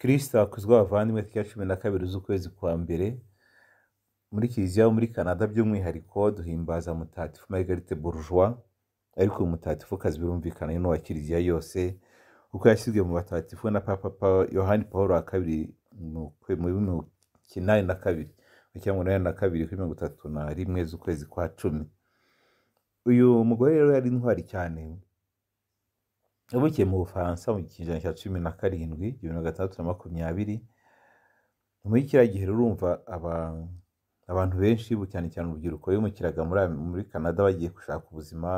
kirisita wakuzwe abavandimwe tariki cumi na kabiri z'ukwezi kwa mbere muri kiliziya muri canada by'umwihariko duhimbaza mutatifu margarite bourgeois ariko uyu mutatifukazi birumvikana n'uwa kiliziya yose kuko yashyizwe mu batatifu na papa yohani paul wa kabiri mu bihumbi kinani na kabiri cyangwa umunani na kabiri kuri mirongo itatu na rimwe z'ukwezi kwa cumi uyu mugore rero yari intwari cyane yavukiye mu bufaransa mu kinyejana cya cumi na karindwi bibiri na gatandatu na makumyabiri muri kiriya gihe urumva abantu benshi cyane cyane urubyiruko bimukiraga muri canada bagiye gushaka ubuzima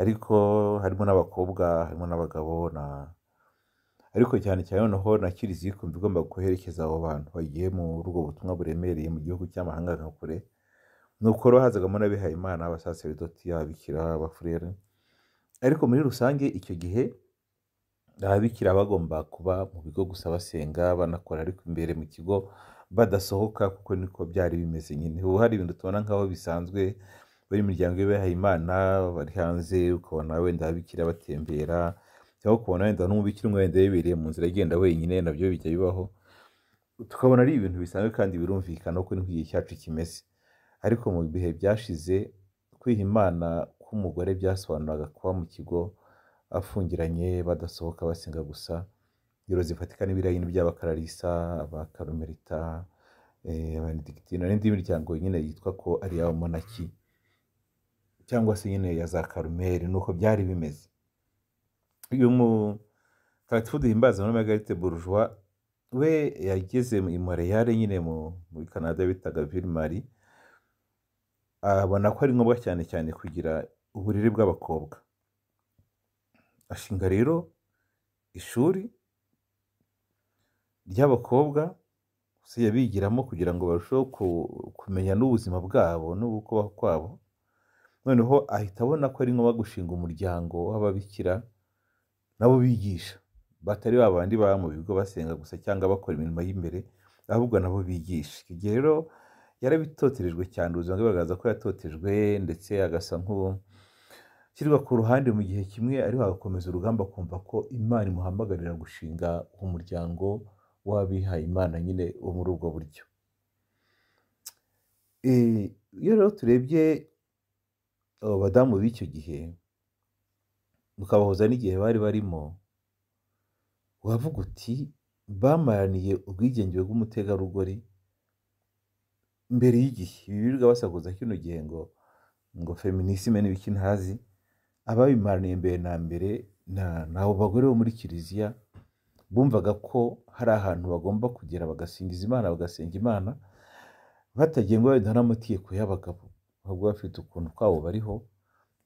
ariko harimo n'abakobwa harimo n'abagabo na ariko cyane cyane noneho na kiriziya kumva igomba guherekeza abo bantu bagiye mu rugo butumwa buremereye mu gihugu cy'amahanga nka kure ni uko rero hazagamo n'abihayimana abasaseridoti ababikira abafurere ariko muri rusange icyo gihe ababikira bagomba kuba mu bigo gusa basenga banakora ariko imbere mu kigo badasohoka kuko niko byari bimeze nyine ubu hari ibintu tubona nk'aho bisanzwe bari imiryango y'abihaye imana bari hanze ukabona wenda ababikira batembera cyangwa ukabona wenda n'umubikira umwe wenda yibereye mu nzira agenda wenyine nabyo bijya bibaho tukabona ari ibintu bisanzwe kandi birumvikana kuko ni nk'igihe cyacu kimeze ariko mu bihe byashize kwiha imana k'umugore byasobanuraga kuba mu kigo afungiranye badasohoka basenga gusa biro zifatika n'ibirayini by'abakararisa abakarumerita abanedikitina eh, n'indi miryango nyine yitwa ko ari iy'abamonaki cyangwa se nyine ya za karumeri nuko byari bimeze uyu mutagatifu duhimbaza muri margarite bourgeois we yageze i montreal nyine muri canada bitaga ville abona ko ari ngombwa cyane cyane kugira uburere bw'abakobwa ashinga rero ishuri ry'abakobwa yabigiramo kugira ngo barusheho kumenya n'ubuzima bwabo n'ugukubaho kwabo noneho ahita abona ko ari ngombwa gushinga umuryango w'ababikira nabo bigisha batari ba bandi baba mu bigo basenga gusa cyangwa bakora imirimo y'imbere ahubwo nabo bigisha icyo gihe rero yarabitoterejwe cyane ubuzima bwe bugaragaza ko yatotejwe ndetse agasa nk'ubu shyirwa ku ruhande mu gihe kimwe ariko hagakomeza urugamba akumva ko imana imuhamagarira gushinga umuryango w'abihaye imana nyine wo muri ubwo buryo eh, iyo rero turebye abadamu b'icyo gihe tukabahuza n'igihe bari barimo wavuga uti bamaraniye ubwigenge bw'umutegarugori mbere y'igihe ibi birirwa basakuza kino gihe ngo ngo feminisime n'ibiki ntazi ababimaraniye mbere na mbere ni abo bagore bo muri kiliziya bumvaga ko hari ahantu bagomba kugera bagasingiza imana bagasenga imana batagiye ngo babidana n'amategeko y'abagabo ahubwo bafite ukuntu kwabo bariho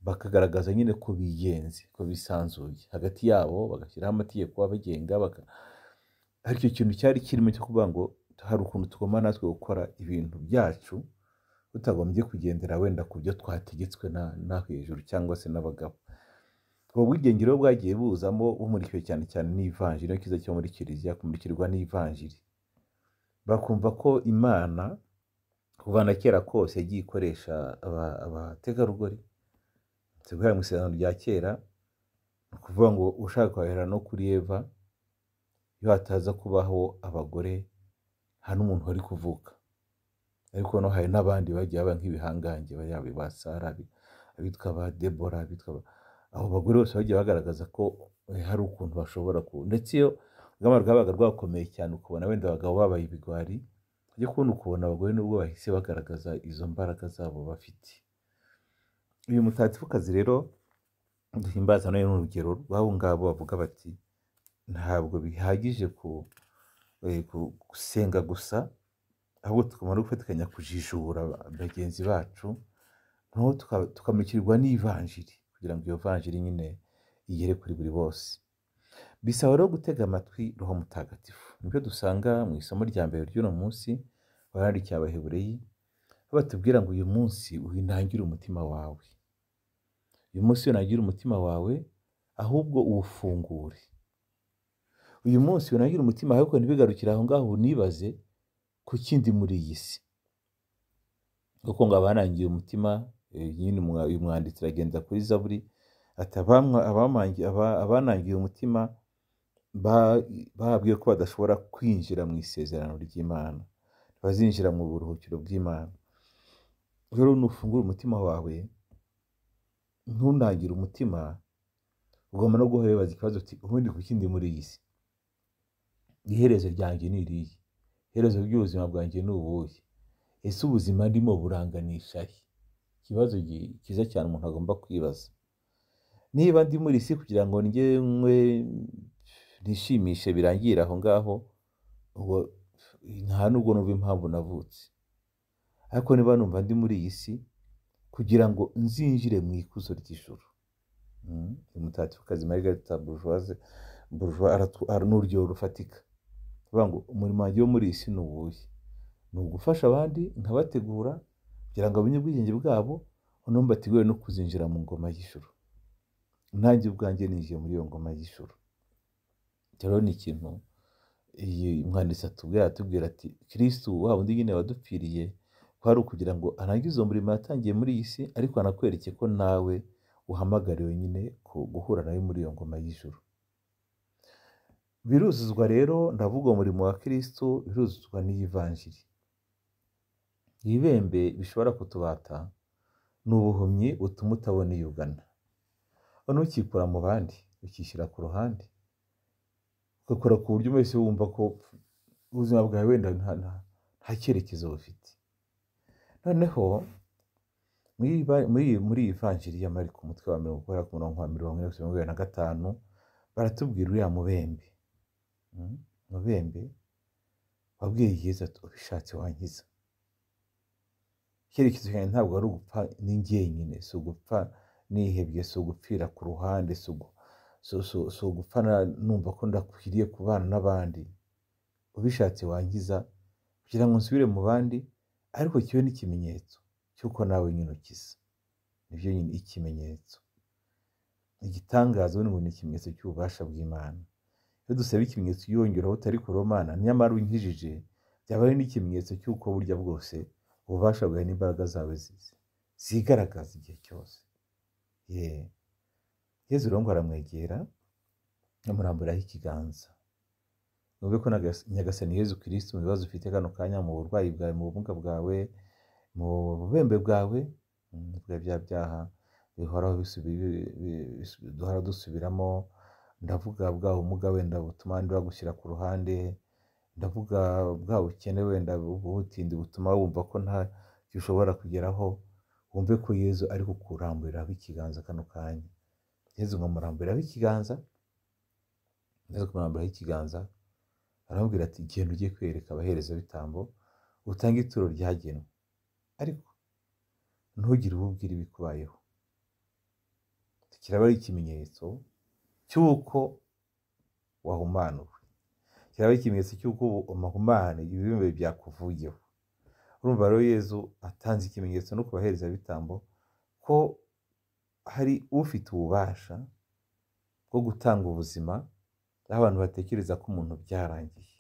bakagaragaza nyine ko bigenze ko bisanzuye hagati yabo bagashyiraho amategeko abagenga aricyo kintu cyari kirimo cyo kuvuga ngo hari ukuntu tugomba natwe gukora ibintu byacu utagombye kugendera wenda ku byo twategetswe na hejuru cyangwa se n'abagabo ubwo bwigenge rero bwagiye buzamo bumurikiwe cyane cyane n'ivanjiri cyiza cyo muri kiliziya kumurikirwa n'ivanjiri bakumva ko imana kuva na kera kose yagiye ikoresha abategarugori guhera mu isezerano rya kera ni ukuvuga ngo ushaka kwahera no kuri eva iyo hataza kubaho abagore nta n'umuntu wari kuvuka ariko no hari n'abandi bagiye baba nk'ibihangange bariya ba Sara abitwa ba Debora abitwa abo bagore bose bagiye bagaragaza ko eh, hari ukuntu bashobora ku ndetse iyo urugamba rwabaga rwakomeye cyane ukubona wenda abagabo babaye ibigwari ariko ukuntu ukubona abagore nubwo bahise bagaragaza izo mbaraga zabo bafite uyu mutatsifukazi rero duhimbaza nawe ni urugero bavuga bati ntabwo bihagije eh, gusenga gusa ahubwo tukamara gufatikanya kujijura bagenzi bacu noneho tukamurikirwa n'ivanjiri kugira ngo iyo vanjiri nyine igere kuri buri bose bisaba rero gutega amatwi roho mutagatifu nibyo dusanga mu isomo rya mbere ry'uno munsi bararikiye abahebureyi batubwira ngo uyu munsi uhindangire umutima wawe uyu munsi winagira umutima wawe ahubwo uwufungure uyu munsi winagira umutima wawe ariko ntibigarukire aho ngaho unibaze ku kindi muri iyi si kuko ngo abarangiye umutima eh, nyine uyu mwanditsi aragenda kuri zaburi ati abanangiye umutima babwiye ko badashobora kwinjira mu isezerano ry'imana bazinjira mu buruhukiro bw'imana rero nufungura umutima wawe ntunangire umutima ugomba no guhora wibaza ikibazo ubundi ku kindi muri iyi si iherezo ryanjye ni iriya iherezo ry'ubuzima bwanjye ni ubuhe ese ubuzima ndimo buranganisha he ikibazo cyiza cyane umuntu agomba kwibaza niba ndi muri si kugira ngo njyewe nishimishe birangirire aho ngaho nta nubwo numva impamvu navutse ariko niba numva ndi muri iyi si kugira ngo nzinjire mu ikuzo ry'ijoro hmm? uyu mutati w'akazi margarita burujwaze burujwa rufatika bavuga ngo umurimo wanjye wo muri iyi si ni uwuhe ni ugufasha abandi nkabategura kugira ngo bamenye ubwigenge bwabo noneho no kuzinjira mu ngoma y'ijuru nanjye ubwanjye ninjiye muri iyo ngoma y'ijuru rero ni ikintu iyi mwanditsi atubwira atubwira ati kirisitu wa undi nyine wadupfiriye ko ari ukugira ngo arangize uwo murimo yatangiye muri iyi si ariko anakwereke ko nawe uhamagariwe nyine guhura nawe muri iyo ngoma y'ijuru biruzuzwa rero ndavuga umurimo wa kirisito biruzuzwa n'iyivanjiri ibibembe bishobora kutubata ni ubuhumyi butuma utabona iyo ugana ntukikura mu bandi ukishyira ku ruhande ugakora ku buryo wese wumva ko ubuzima bwawe wenda nta cyerekezo bufite noneho muri iyi vanjiri ya mariko umutwe wa mirongo ikorera ku murongo wa mirongo ine na gatanu baratubwira uriya mubembe Hmm? nubembe wabwiye yezu ati ubishatse wankiza icyerekezo cyanjye ntabwo ari ugupfa ni njyenyine si ugupfa nihebye si ugupfira ku ruhande si ugupfa numva ko ndakwiriye kubana n'abandi ubishatse wangiza kugira ngo nsubire mu bandi ariko kibe n'ikimenyetso cy'uko nawe nyine ukiza nibyo nyine ikimenyetso igitangazo ubundi ni ikimenyetso cy'ububasha bw'imana iyo dusaba ikimenyetso yiyongeraho utari kuromana nyamara unkijije byaba ari n'ikimenyetso cy'uko burya bwose ububasha bwawe n'imbaraga zawe zigaragaza igihe cyose yewe yezu rero aramwegera amuramburaho ikiganza nubwo ko nyagasani yezu kirisiti mu bibazo ufite kano kanya mu burwayi bwawe mu bumuga bwawe mu bubembe bwawe mm, bwa bya byaha bihoraho duhora dusubiramo ndavuga bwa bumuga wenda butuma abandi bagushyira ku ruhande ndavuga bwa bukene wenda ubutindi butuma wumva ko ntacyo ushobora kugeraho wumve ko yezu ari kukuramburiraho ikiganza kano kanya yezu nkamuramburaho ikiganza yezu nkamuramburaho ikiganza aramubwira ati genda ujye kwereka abaherezabitambo utange ituro ryagenwe ariko ntugire uwo ubwira ibikubayeho kiraba ari ikimenyetso cy'uko wahumanuwe kiraba ikimenyetso cy'uko amahumane ibihumbi byakuvuyeho urumva rero yezu atanze ikimenyetso no kubahereza bitambo ko hari ufite ububasha bwo gutanga ubuzima aho abantu batekereza ko umuntu byarangiye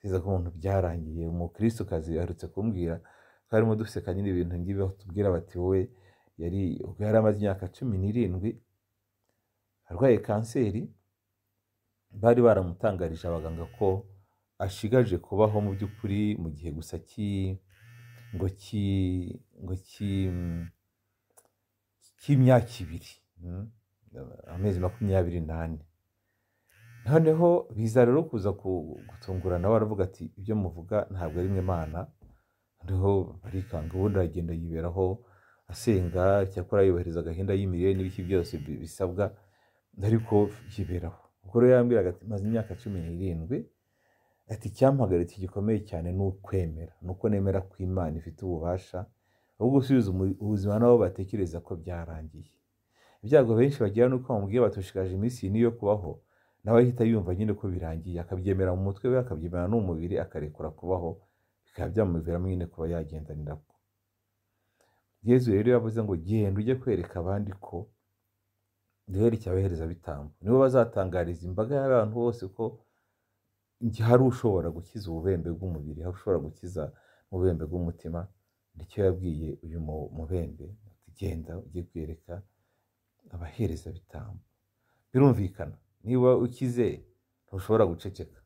biza ko umuntu byarangiye kazi aherutse kumbwira harimo duseka nyine ibintu ngibi batubwira bati wowe yari yari amaze imyaka cumi n'irindwi arwaye kanseri bari baramutangarije abaganga ko ashigaje kubaho mu by'ukuri mu gihe gusa ngo cy'imyaka ibiri hmm, amezi makumyabiri n'ane noneho biza rero kuza gutungura we aravuga ati ibyo muvuga ntabwo ari mwe mana noneho arikanga ubundi aragenda yiberaho asenga cyakora yubahiriza gahunda y'imirire n'ibiki byose bisabwa ariko kiberaho ubwo rero yambwiraga ati maze imyaka cumi n'irindwi ati icyampagaritse gikomeye cyane ni ukwemera ni uko nemera ko imana ifite ububasha bwo gusubiza ubuzima n'abo batekereza ko byarangiye ibyago benshi bagira ni uko bamubwiye batushikaje iminsi niyo kubaho nawe ahita yumva nyine ko birangiye akabyemera mu mutwe we akabyemera n'umubiri akarekura kubaho bikaba byamuviramo nyine kuba yagendanira ko yezu rero yavuze ngo genda ujye kwereka abandi ko duhere icyabaherezabitambo nibo bazatangariza imbaga y'abantu bose ko hari ushobora gukiza ububembe bw'umubiri hari ushobora gukiza ububembe bw'umutima nicyo yabwiye uyu mubembe genda ugiye kwereka abaherezabitambo birumvikana niba ukize ntushobora guceceka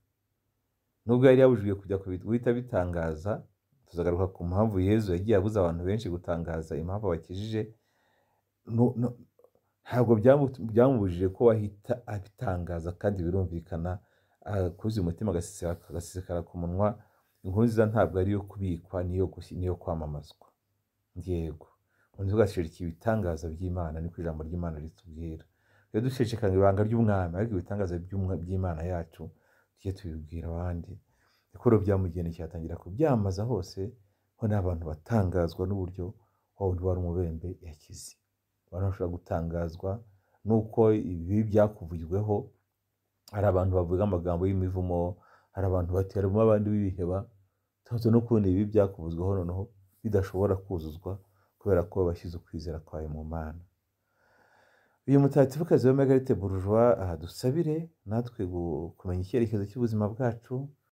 nubwo yari yabujijwe kujya guhita bitangaza tuzagaruka ku mpamvu yezu yagiye abuza abantu benshi gutangaza impamvu bakijije ntabwo byamubujije ko wahita abitangaza kandi birumvikana akuze umutima agasesekara ku munwa inkuru nziza ntabwo ari iyo kubikwa n'iyo kwamamazwa yego umuntu ugashirika ibitangaza by'imana niko ijambo ry'imana ritubwira iyo dushishikariza ibanga ry'umwami ariko ibitangaza by'imana yacu tujye tubibwira abandi ikoro byamugenda cyatangira kubyamaza hose ho n'abantu batangazwa n'uburyo wawundi wari umubembe yakize abantu bashobora gutangazwa n'uko ibi byakuvugirweho hari abantu bavuga amagambo y'imivumo hari abantu bateramo abandi b'ibiheba tuzi n'ukuntu ibi byakuvuzweho noneho bidashobora kuzuzwa kubera ko bashyize ukwizera kwawe mu mana uyu mutagatifukazi wa Margarete Bourgeois aha dusabire natwe kumenya icyerekezo cy'ubuzima bwacu